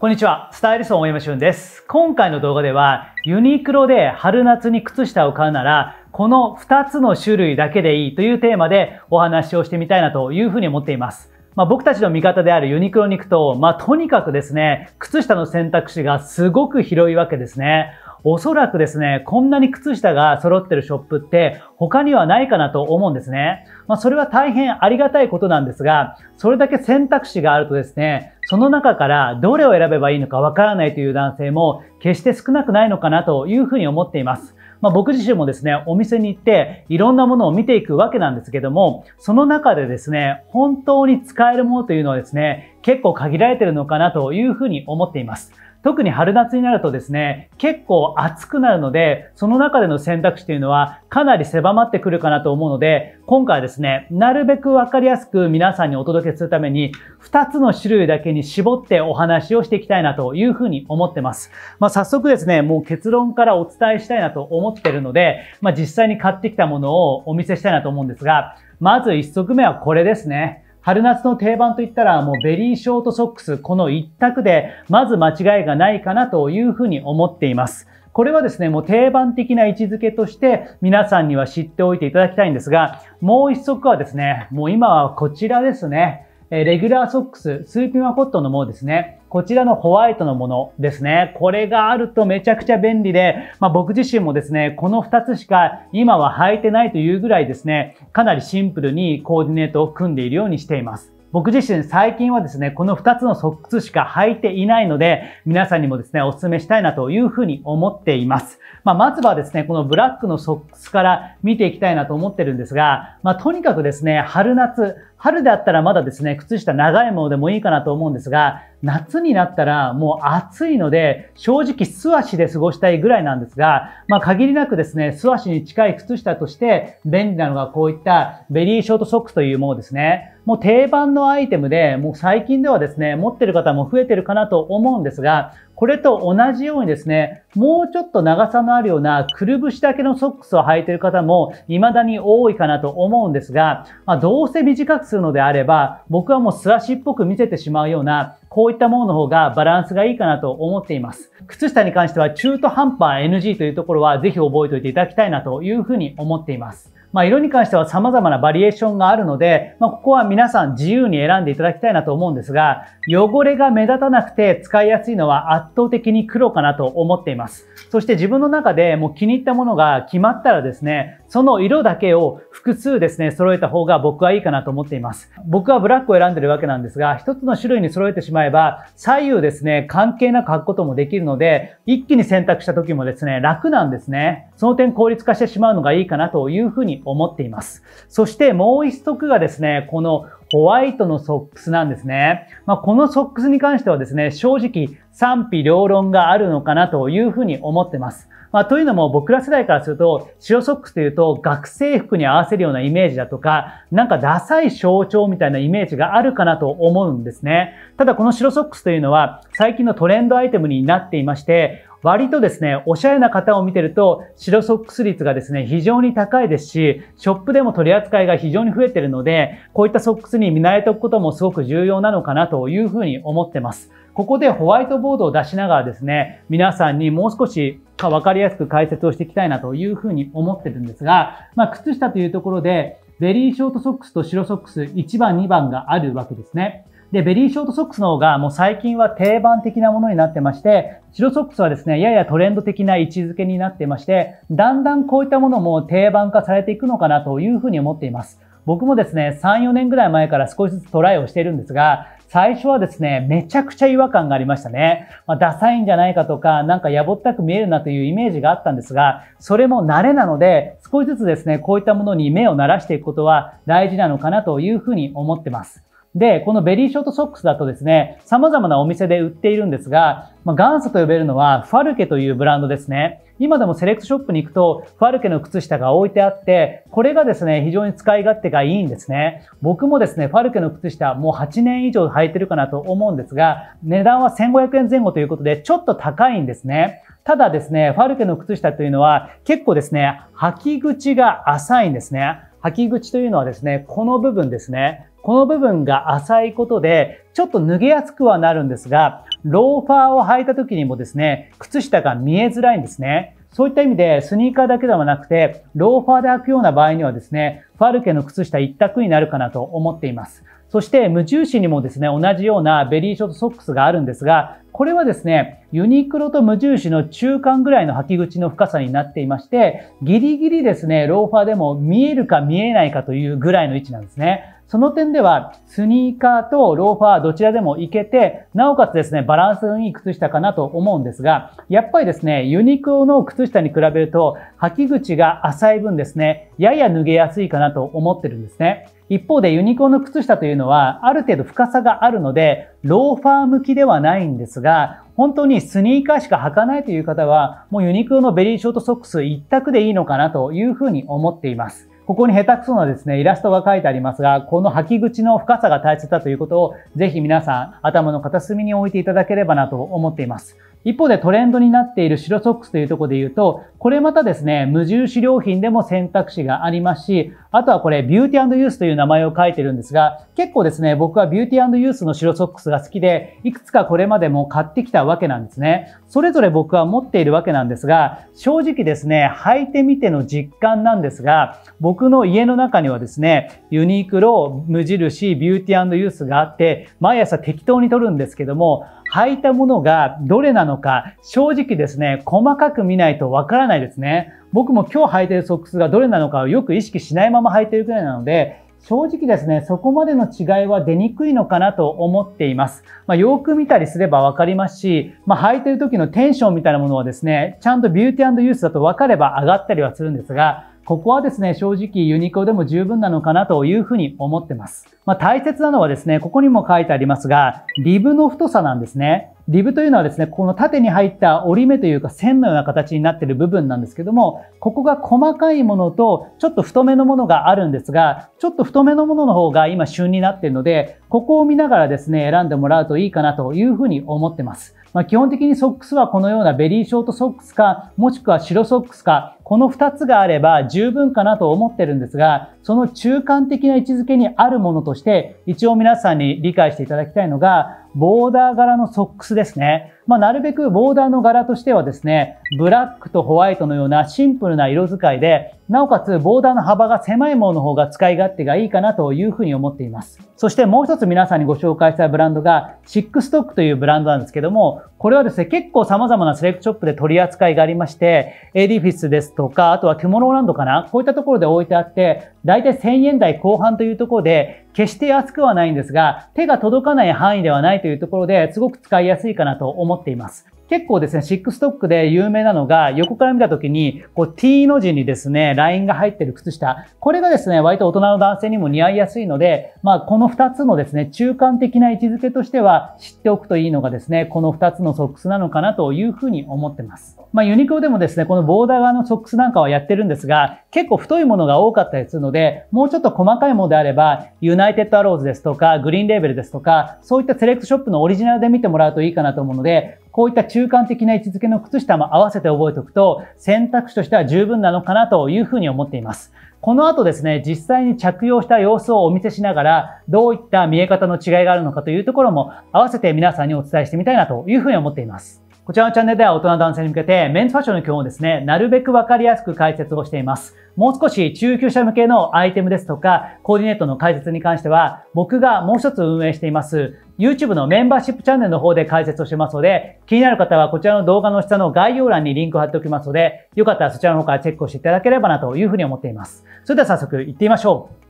こんにちは。スタイリストの大山俊です。今回の動画では、ユニクロで春夏に靴下を買うなら、この2つの種類だけでいいというテーマでお話をしてみたいなというふうに思っています。まあ、僕たちの味方であるユニクロに行くと、まあ、とにかくですね、靴下の選択肢がすごく広いわけですね。おそらくですね、こんなに靴下が揃ってるショップって他にはないかなと思うんですね。まあ、それは大変ありがたいことなんですが、それだけ選択肢があるとですね、その中からどれを選べばいいのかわからないという男性も決して少なくないのかなというふうに思っています。まあ、僕自身もですね、お店に行っていろんなものを見ていくわけなんですけども、その中でですね、本当に使えるものというのはですね、結構限られてるのかなというふうに思っています。特に春夏になるとですね、結構暑くなるので、その中での選択肢というのはかなり狭まってくるかなと思うので、今回はですね、なるべくわかりやすく皆さんにお届けするために、2つの種類だけに絞ってお話をしていきたいなというふうに思ってます。まあ、早速ですね、もう結論からお伝えしたいなと思ってるので、まあ、実際に買ってきたものをお見せしたいなと思うんですが、まず1足目はこれですね。春夏の定番といったらもうベリーショートソックスこの一択でまず間違いがないかなというふうに思っています。これはですね、もう定番的な位置づけとして皆さんには知っておいていただきたいんですが、もう一足はですね、もう今はこちらですね。えレギュラーソックス、スーピマコットンのものですね。こちらのホワイトのものですね。これがあるとめちゃくちゃ便利で、まあ、僕自身もですね、この2つしか今は履いてないというぐらいですね、かなりシンプルにコーディネートを組んでいるようにしています。僕自身最近はですね、この2つのソックスしか履いていないので、皆さんにもですね、お勧めしたいなというふうに思っています。まあ、まずはですね、このブラックのソックスから見ていきたいなと思ってるんですが、まあ、とにかくですね、春夏、春であったらまだですね、靴下長いものでもいいかなと思うんですが、夏になったらもう暑いので、正直素足で過ごしたいぐらいなんですが、まあ限りなくですね、素足に近い靴下として便利なのがこういったベリーショートソックスというものですね。もう定番のアイテムで、もう最近ではですね、持ってる方も増えてるかなと思うんですが、これと同じようにですね、もうちょっと長さのあるようなくるぶしだけのソックスを履いてる方も未だに多いかなと思うんですが、まあ、どうせ短くするのであれば、僕はもう素足っぽく見せてしまうような、こういったものの方がバランスがいいかなと思っています。靴下に関しては中途半端 NG というところはぜひ覚えておいていただきたいなというふうに思っています。まあ、色に関しては様々なバリエーションがあるので、まあ、ここは皆さん自由に選んでいただきたいなと思うんですが、汚れが目立たなくて使いやすいのは圧倒的に黒かなと思っています。そして自分の中でもう気に入ったものが決まったらですね、その色だけを複数ですね、揃えた方が僕はいいかなと思っています。僕はブラックを選んでるわけなんですが、一つの種類に揃えてしまえば、左右ですね、関係なく書くこともできるので、一気に選択した時もですね、楽なんですね。その点効率化してしまうのがいいかなというふうに思っています。そしてもう一足がですね、このホワイトのソックスなんですね。まあ、このソックスに関してはですね、正直賛否両論があるのかなというふうに思ってます。まあ、というのも僕ら世代からすると、白ソックスというと学生服に合わせるようなイメージだとか、なんかダサい象徴みたいなイメージがあるかなと思うんですね。ただこの白ソックスというのは最近のトレンドアイテムになっていまして、割とですね、おしゃれな方を見てると、白ソックス率がですね、非常に高いですし、ショップでも取り扱いが非常に増えてるので、こういったソックスに見慣れておくこともすごく重要なのかなというふうに思ってます。ここでホワイトボードを出しながらですね、皆さんにもう少し分かりやすく解説をしていきたいなというふうに思ってるんですが、まあ、靴下というところで、ベリーショートソックスと白ソックス1番2番があるわけですね。で、ベリーショートソックスの方がもう最近は定番的なものになってまして、白ソックスはですね、ややトレンド的な位置づけになってまして、だんだんこういったものも定番化されていくのかなというふうに思っています。僕もですね、3、4年ぐらい前から少しずつトライをしているんですが、最初はですね、めちゃくちゃ違和感がありましたね。まあ、ダサいんじゃないかとか、なんかやぼったく見えるなというイメージがあったんですが、それも慣れなので、少しずつですね、こういったものに目を慣らしていくことは大事なのかなというふうに思ってます。で、このベリーショートソックスだとですね、様々なお店で売っているんですが、まあ、元祖と呼べるのはファルケというブランドですね。今でもセレクトショップに行くと、ファルケの靴下が置いてあって、これがですね、非常に使い勝手がいいんですね。僕もですね、ファルケの靴下、もう8年以上履いてるかなと思うんですが、値段は1500円前後ということで、ちょっと高いんですね。ただですね、ファルケの靴下というのは結構ですね、履き口が浅いんですね。履き口というのはですね、この部分ですね。この部分が浅いことで、ちょっと脱げやすくはなるんですが、ローファーを履いた時にもですね、靴下が見えづらいんですね。そういった意味で、スニーカーだけではなくて、ローファーで履くような場合にはですね、ファルケの靴下一択になるかなと思っています。そして無心にもですね、同じようなベリーショートソックスがあるんですが、これはですね、ユニクロと無印の中間ぐらいの履き口の深さになっていまして、ギリギリですね、ローファーでも見えるか見えないかというぐらいの位置なんですね。その点では、スニーカーとローファーどちらでもいけて、なおかつですね、バランスのいい靴下かなと思うんですが、やっぱりですね、ユニクロの靴下に比べると、履き口が浅い分ですね、やや脱げやすいかなと思ってるんですね。一方でユニコーンの靴下というのはある程度深さがあるのでローファー向きではないんですが本当にスニーカーしか履かないという方はもうユニクロのベリーショートソックス一択でいいのかなというふうに思っています。ここに下手くそなですね、イラストが書いてありますが、この履き口の深さが大切だということを、ぜひ皆さん、頭の片隅に置いていただければなと思っています。一方でトレンドになっている白ソックスというところで言うと、これまたですね、無印良品でも選択肢がありますし、あとはこれビューティーユースという名前を書いてるんですが、結構ですね、僕はビューティーユースの白ソックスが好きで、いくつかこれまでも買ってきたわけなんですね。それぞれ僕は持っているわけなんですが、正直ですね、履いてみての実感なんですが、僕の家の中にはですね、ユニクロ、無印、ビューティーユースがあって、毎朝適当に撮るんですけども、履いたものがどれなのか、正直ですね、細かく見ないとわからないですね。僕も今日履いてるソックスがどれなのかをよく意識しないまま履いてるくらいなので、正直ですね、そこまでの違いは出にくいのかなと思っています。まあ、よく見たりすればわかりますし、まあ、履いてる時のテンションみたいなものはですね、ちゃんとビューティーユースだとわかれば上がったりはするんですが、ここはですね、正直ユニクロでも十分なのかなというふうに思ってます。まあ、大切なのはですね、ここにも書いてありますが、リブの太さなんですね。リブというのはですね、この縦に入った折り目というか線のような形になっている部分なんですけども、ここが細かいものとちょっと太めのものがあるんですが、ちょっと太めのものの方が今旬になっているので、ここを見ながらですね、選んでもらうといいかなというふうに思ってます。まあ、基本的にソックスはこのようなベリーショートソックスか、もしくは白ソックスか、この2つがあれば十分かなと思ってるんですが、その中間的な位置づけにあるものとして、一応皆さんに理解していただきたいのが、ボーダー柄のソックスですね。まあ、なるべくボーダーの柄としてはですね、ブラックとホワイトのようなシンプルな色使いで、なおかつボーダーの幅が狭いものの方が使い勝手がいいかなというふうに思っています。そしてもう一つ皆さんにご紹介したいブランドが、シックストックというブランドなんですけども、これはですね、結構様々なセレクトショップで取り扱いがありまして、エディフィスですとか、あとはトゥモローランドかな、こういったところで置いてあって、だいたい1000円台後半というところで、決して安くはないんですが、手が届かない範囲ではないというところですごく使いやすいかなと思っています。結構ですね、シックストックで有名なのが、横から見た時に、こう T の字にですね、ラインが入ってる靴下。これがですね、割と大人の男性にも似合いやすいので、まあ、この2つのですね、中間的な位置づけとしては、知っておくといいのがですね、この2つのソックスなのかなというふうに思ってます。まあ、ユニクロでもですね、このボーダー側のソックスなんかはやってるんですが、結構太いものが多かったりするので、もうちょっと細かいものであれば、ユナイテッドアローズですとか、グリーンレーベルですとか、そういったセレクトショップのオリジナルで見てもらうといいかなと思うので、こういった中間的な位置づけの靴下も合わせて覚えておくと、選択肢としては十分なのかなというふうに思っています。この後ですね、実際に着用した様子をお見せしながら、どういった見え方の違いがあるのかというところも、合わせて皆さんにお伝えしてみたいなというふうに思っています。こちらのチャンネルでは大人男性に向けてメンズファッションの基本をですね、なるべくわかりやすく解説をしています。もう少し中級者向けのアイテムですとか、コーディネートの解説に関しては、僕がもう一つ運営しています、YouTube のメンバーシップチャンネルの方で解説をしてますので、気になる方はこちらの動画の下の概要欄にリンクを貼っておきますので、よかったらそちらの方からチェックをしていただければなというふうに思っています。それでは早速行ってみましょう。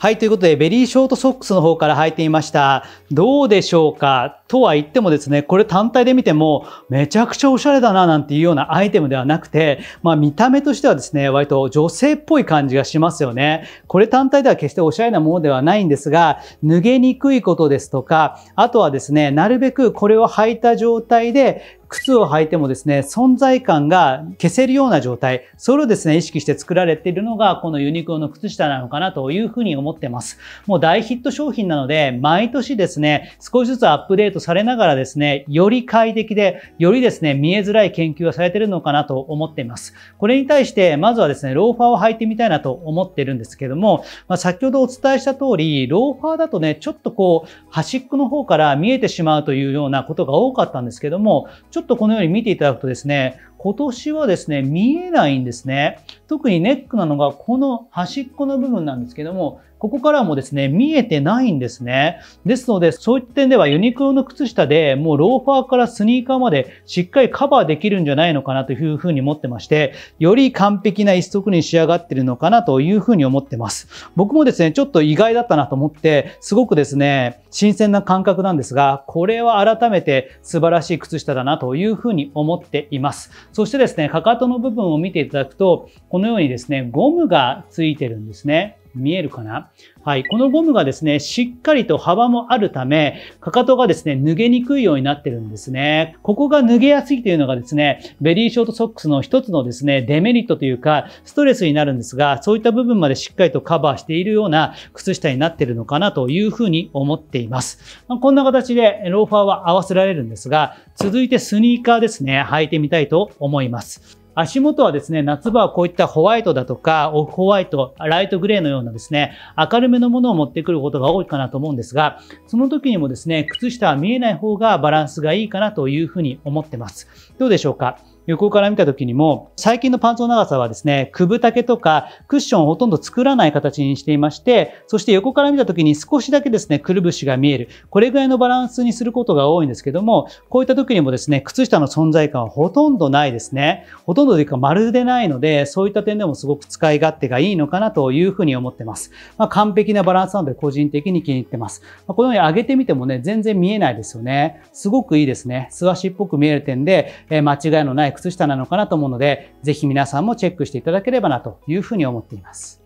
はい、ということで、ベリーショートソックスの方から履いてみました。どうでしょうかとは言ってもですね、これ単体で見ても、めちゃくちゃおしゃれだな、なんていうようなアイテムではなくて、まあ見た目としてはですね、割と女性っぽい感じがしますよね。これ単体では決しておしゃれなものではないんですが、脱げにくいことですとか、あとはですね、なるべくこれを履いた状態で、靴を履いてもですね、存在感が消せるような状態、それをですね、意識して作られているのが、このユニクロの靴下なのかなというふうに思ってます。もう大ヒット商品なので、毎年ですね、少しずつアップデートされながらですね、より快適で、よりですね、見えづらい研究がされているのかなと思っています。これに対して、まずはですね、ローファーを履いてみたいなと思ってるんですけども、まあ、先ほどお伝えした通り、ローファーだとね、ちょっとこう、端っこの方から見えてしまうというようなことが多かったんですけども、ちちょっとこのように見ていただくとですね、今年はですね、見えないんですね。特にネックなのがこの端っこの部分なんですけども、ここからもですね、見えてないんですね。ですので、そういった点ではユニクロの靴下でもうローファーからスニーカーまでしっかりカバーできるんじゃないのかなというふうに思ってまして、より完璧な一足に仕上がってるのかなというふうに思ってます。僕もですね、ちょっと意外だったなと思って、すごくですね、新鮮な感覚なんですが、これは改めて素晴らしい靴下だなというふうに思っています。そしてですね、かかとの部分を見ていただくと、このようにですね、ゴムがついてるんですね。見えるかなはい。このゴムがですね、しっかりと幅もあるため、かかとがですね、脱げにくいようになってるんですね。ここが脱げやすいというのがですね、ベリーショートソックスの一つのですね、デメリットというか、ストレスになるんですが、そういった部分までしっかりとカバーしているような靴下になってるのかなというふうに思っています。まこんな形でローファーは合わせられるんですが、続いてスニーカーですね、履いてみたいと思います。足元はですね、夏場はこういったホワイトだとか、オフホワイト、ライトグレーのようなですね、明るめのものを持ってくることが多いかなと思うんですが、その時にもですね、靴下は見えない方がバランスがいいかなというふうに思ってます。どうでしょうか横から見た時にも、最近のパンツの長さはですね、くぶ丈とかクッションをほとんど作らない形にしていまして、そして横から見た時に少しだけですね、くるぶしが見える。これぐらいのバランスにすることが多いんですけども、こういった時にもですね、靴下の存在感はほとんどないですね。ほとんどというかまるでないので、そういった点でもすごく使い勝手がいいのかなというふうに思ってます。まあ、完璧なバランスなので個人的に気に入ってます。まあ、このように上げてみてもね、全然見えないですよね。すごくいいですね。素足っぽく見える点で、え間違いのない靴下なのかなと思うので、ぜひ皆さんもチェックしていただければなというふうに思っています。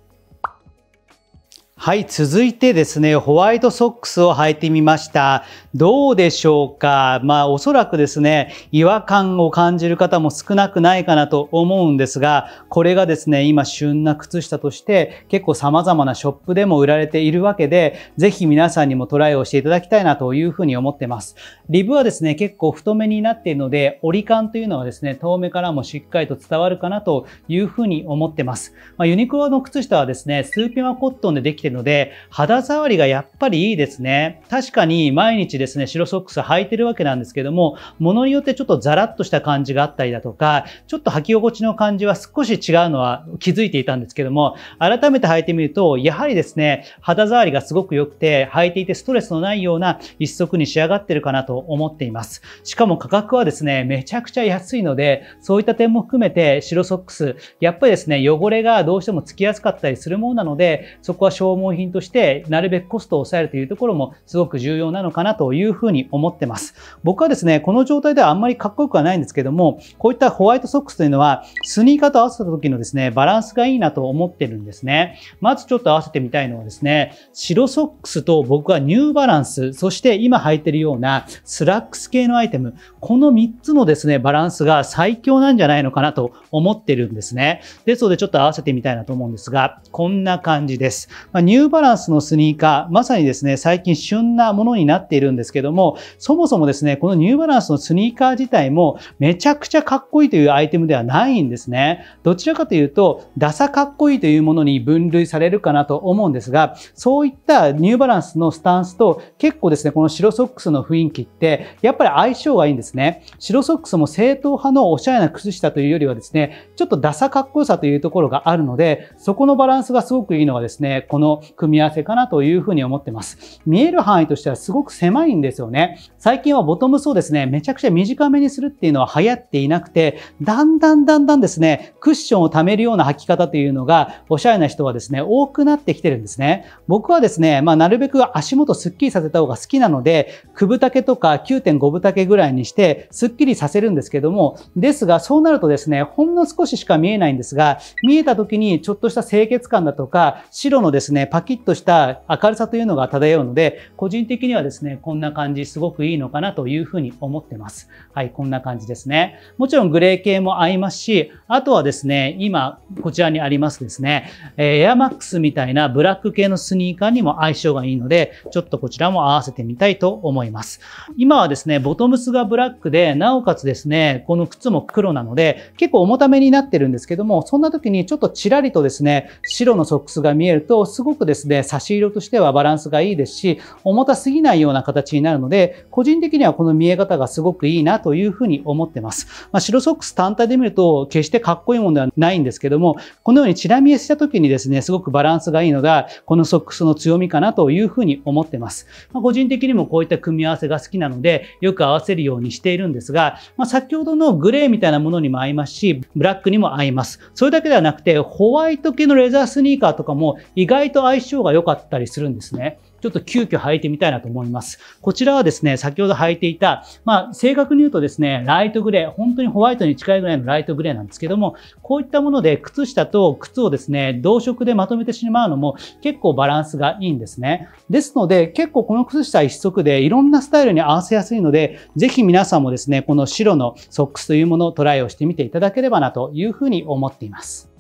はい、続いてですね、ホワイトソックスを履いてみました。どうでしょうかまあ、おそらくですね、違和感を感じる方も少なくないかなと思うんですが、これがですね、今旬な靴下として結構様々なショップでも売られているわけで、ぜひ皆さんにもトライをしていただきたいなというふうに思ってます。リブはですね、結構太めになっているので、折り感というのはですね、遠目からもしっかりと伝わるかなというふうに思ってます。まあ、ユニクロの靴下はですね、スーピマコットンでできてるので、肌触りがやっぱりいいですね。確かに毎日ですね、白ソックス履いてるわけなんですけども、ものによってちょっとザラッとした感じがあったりだとか、ちょっと履き心地の感じは少し違うのは気づいていたんですけども、改めて履いてみると、やはりですね、肌触りがすごく良くて、履いていてストレスのないような一足に仕上がってるかなと思っています。しかも価格はですね、めちゃくちゃ安いので、そういった点も含めて白ソックス、やっぱりですね、汚れがどうしてもつきやすかったりするものなので、そこは消耗耗品としてなるべくコストを抑えるというところもすごく重要なのかなというふうに思ってます。僕はですね、この状態ではあんまりかっこよくはないんですけども、こういったホワイトソックスというのはスニーカーと合わせた時のですね、バランスがいいなと思ってるんですね。まずちょっと合わせてみたいのはですね、白ソックスと僕はニューバランス、そして今履いてるようなスラックス系のアイテム、この3つのですね、バランスが最強なんじゃないのかなと思ってるんですね。ですのでちょっと合わせてみたいなと思うんですが、こんな感じです。まあニューバランスのスニーカー、まさにですね、最近旬なものになっているんですけども、そもそもですね、このニューバランスのスニーカー自体もめちゃくちゃかっこいいというアイテムではないんですね。どちらかというと、ダサかっこいいというものに分類されるかなと思うんですが、そういったニューバランスのスタンスと結構ですね、この白ソックスの雰囲気って、やっぱり相性がいいんですね。白ソックスも正統派のおしゃれな靴下というよりはですね、ちょっとダサかっこよさというところがあるので、そこのバランスがすごくいいのがですね、この組み合わせかなというふうに思ってます。見える範囲としてはすごく狭いんですよね。最近はボトムスをですね、めちゃくちゃ短めにするっていうのは流行っていなくて、だんだんだんだんですね、クッションを貯めるような履き方というのが、おしゃれな人はですね、多くなってきてるんですね。僕はですね、まあ、なるべく足元すっきりさせた方が好きなので、9分丈とか9.5分丈ぐらいにして、スッキリさせるんですけども、ですが、そうなるとですね、ほんの少ししか見えないんですが、見えた時にちょっとした清潔感だとか、白のですね、パキッとした明るさというのが漂うので、個人的にはですね、こんな感じ、すごくいいのかなというふうに思ってます。はい、こんな感じですね。もちろんグレー系も合いますし、あとはですね、今、こちらにありますですね、エアマックスみたいなブラック系のスニーカーにも相性がいいので、ちょっとこちらも合わせてみたいと思います。今はですね、ボトムスがブラックで、なおかつですね、この靴も黒なので、結構重ためになってるんですけども、そんな時にちょっとちらりとですね、白のソックスが見えると、すごくくですね、差し色としてはバランスがいいですし、重たすぎないような形になるので、個人的にはこの見え方がすごくいいなというふうに思ってます。まあ、白ソックス単体で見ると、決してかっこいいものではないんですけども、このようにチラ見えした時にですね、すごくバランスがいいのが、このソックスの強みかなというふうに思ってます。まあ、個人的にもこういった組み合わせが好きなので、よく合わせるようにしているんですが、まあ、先ほどのグレーみたいなものにも合いますし、ブラックにも合います。それだけではなくて、ホワイト系のレザースニーカーとかも意外と相性が良かったりするんですね。ちょっと急遽履いてみたいなと思います。こちらはですね、先ほど履いていた、まあ、正確に言うとですね、ライトグレー、本当にホワイトに近いぐらいのライトグレーなんですけども、こういったもので靴下と靴をですね、同色でまとめてしまうのも結構バランスがいいんですね。ですので、結構この靴下一足でいろんなスタイルに合わせやすいので、ぜひ皆さんもですね、この白のソックスというものをトライをしてみていただければなというふうに思っています。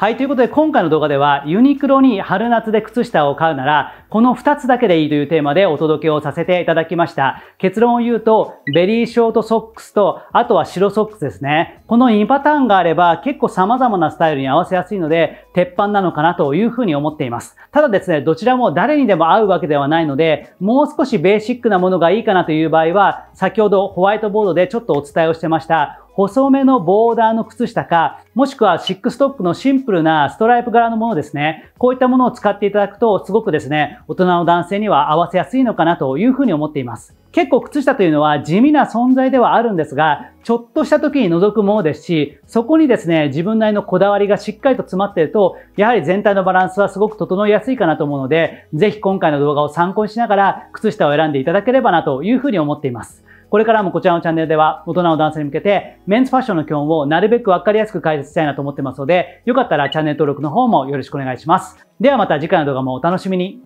はい、ということで今回の動画ではユニクロに春夏で靴下を買うならこの2つだけでいいというテーマでお届けをさせていただきました。結論を言うとベリーショートソックスとあとは白ソックスですね。この2パターンがあれば結構様々なスタイルに合わせやすいので鉄板なのかなというふうに思っています。ただですね、どちらも誰にでも合うわけではないのでもう少しベーシックなものがいいかなという場合は先ほどホワイトボードでちょっとお伝えをしてました細めのボーダーの靴下か、もしくはシックストックのシンプルなストライプ柄のものですね。こういったものを使っていただくと、すごくですね、大人の男性には合わせやすいのかなというふうに思っています。結構靴下というのは地味な存在ではあるんですが、ちょっとした時に覗くものですし、そこにですね、自分なりのこだわりがしっかりと詰まっていると、やはり全体のバランスはすごく整いやすいかなと思うので、ぜひ今回の動画を参考にしながら、靴下を選んでいただければなというふうに思っています。これからもこちらのチャンネルでは、大人の男性に向けて、メンズファッションの基本をなるべくわかりやすく解説したいなと思ってますので、よかったらチャンネル登録の方もよろしくお願いします。ではまた次回の動画もお楽しみに。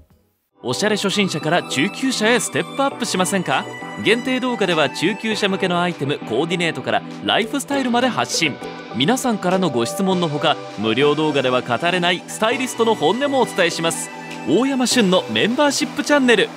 おしゃれ初心者から中級者へステップアップしませんか限定動画では中級者向けのアイテムコーディネートからライフスタイルまで発信皆さんからのご質問のほか無料動画では語れないスタイリストの本音もお伝えします大山旬のメンバーシップチャンネル